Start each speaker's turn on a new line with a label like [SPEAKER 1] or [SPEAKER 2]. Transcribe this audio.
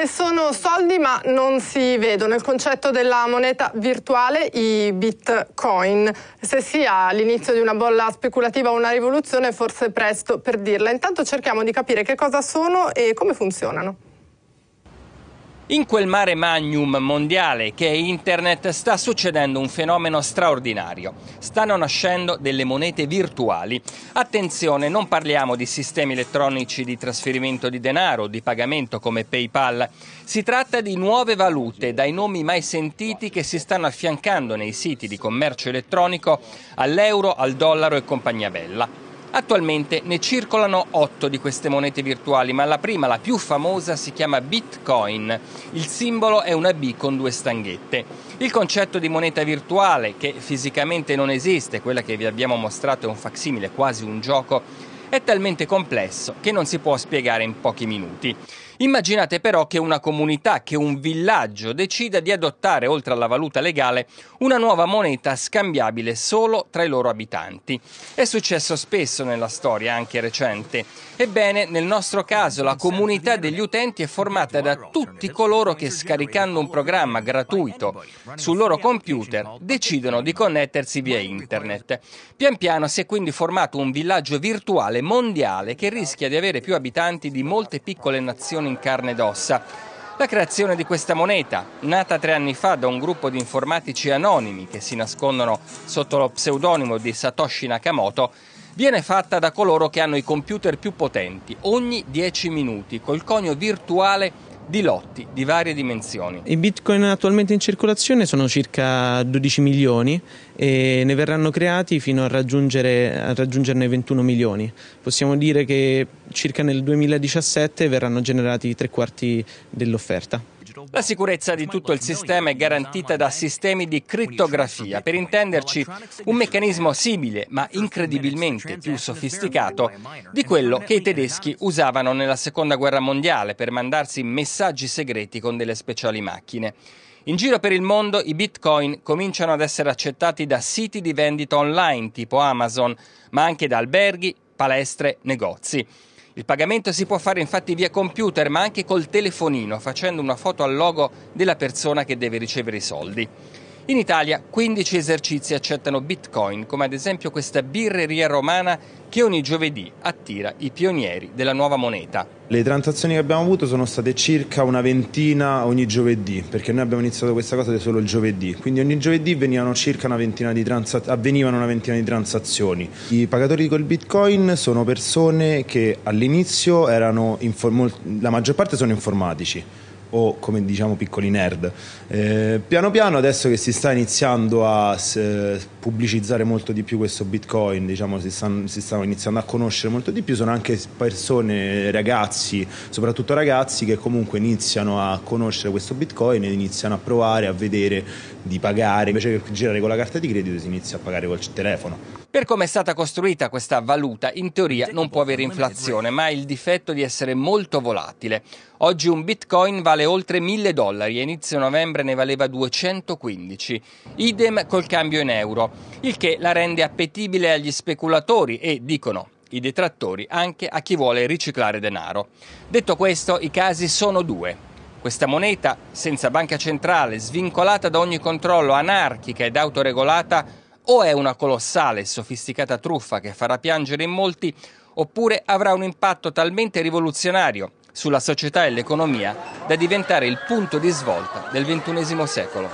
[SPEAKER 1] E sono soldi ma non si vedono. Il concetto della moneta virtuale, i bitcoin. Se sia l'inizio di una bolla speculativa o una rivoluzione, forse è presto per dirla. Intanto cerchiamo di capire che cosa sono e come funzionano. In quel mare magnum mondiale che è internet sta succedendo un fenomeno straordinario. Stanno nascendo delle monete virtuali. Attenzione, non parliamo di sistemi elettronici di trasferimento di denaro, o di pagamento come PayPal. Si tratta di nuove valute dai nomi mai sentiti che si stanno affiancando nei siti di commercio elettronico all'euro, al dollaro e compagnia bella. Attualmente ne circolano 8 di queste monete virtuali, ma la prima, la più famosa, si chiama Bitcoin. Il simbolo è una B con due stanghette. Il concetto di moneta virtuale, che fisicamente non esiste, quella che vi abbiamo mostrato è un facsimile, quasi un gioco, è talmente complesso che non si può spiegare in pochi minuti. Immaginate però che una comunità, che un villaggio decida di adottare, oltre alla valuta legale, una nuova moneta scambiabile solo tra i loro abitanti. È successo spesso nella storia, anche recente. Ebbene, nel nostro caso la comunità degli utenti è formata da tutti coloro che scaricando un programma gratuito sul loro computer decidono di connettersi via internet. Pian piano si è quindi formato un villaggio virtuale mondiale che rischia di avere più abitanti di molte piccole nazioni in carne ed ossa. La creazione di questa moneta, nata tre anni fa da un gruppo di informatici anonimi che si nascondono sotto lo pseudonimo di Satoshi Nakamoto, viene fatta da coloro che hanno i computer più potenti, ogni 10 minuti, col conio virtuale di lotti di varie dimensioni.
[SPEAKER 2] I bitcoin attualmente in circolazione sono circa 12 milioni e ne verranno creati fino a, raggiungere, a raggiungerne 21 milioni. Possiamo dire che circa nel 2017 verranno generati tre quarti dell'offerta.
[SPEAKER 1] La sicurezza di tutto il sistema è garantita da sistemi di crittografia, per intenderci un meccanismo simile ma incredibilmente più sofisticato di quello che i tedeschi usavano nella Seconda Guerra Mondiale per mandarsi messaggi segreti con delle speciali macchine. In giro per il mondo i bitcoin cominciano ad essere accettati da siti di vendita online tipo Amazon, ma anche da alberghi, palestre, negozi. Il pagamento si può fare infatti via computer ma anche col telefonino facendo una foto al logo della persona che deve ricevere i soldi. In Italia 15 esercizi accettano bitcoin, come ad esempio questa birreria romana che ogni giovedì attira i pionieri della nuova moneta.
[SPEAKER 2] Le transazioni che abbiamo avuto sono state circa una ventina ogni giovedì, perché noi abbiamo iniziato questa cosa solo il giovedì, quindi ogni giovedì venivano circa una ventina di transa- avvenivano una ventina di transazioni. I pagatori col bitcoin sono persone che all'inizio erano, la maggior parte sono informatici, o come diciamo piccoli nerd. Eh, piano piano adesso che si sta iniziando a eh, pubblicizzare molto di più questo bitcoin, diciamo, si, stanno, si stanno iniziando a conoscere molto di più, sono anche persone, ragazzi, soprattutto ragazzi che comunque iniziano a conoscere questo bitcoin e iniziano a provare a vedere di pagare, invece che girare con la carta di credito si inizia a pagare col telefono.
[SPEAKER 1] Per come è stata costruita questa valuta, in teoria non può avere inflazione, ma ha il difetto di essere molto volatile. Oggi un bitcoin vale oltre 1000 dollari e inizio novembre ne valeva 215. Idem col cambio in euro il che la rende appetibile agli speculatori e, dicono i detrattori, anche a chi vuole riciclare denaro. Detto questo, i casi sono due. Questa moneta, senza banca centrale, svincolata da ogni controllo, anarchica ed autoregolata, o è una colossale e sofisticata truffa che farà piangere in molti, oppure avrà un impatto talmente rivoluzionario sulla società e l'economia da diventare il punto di svolta del XXI secolo.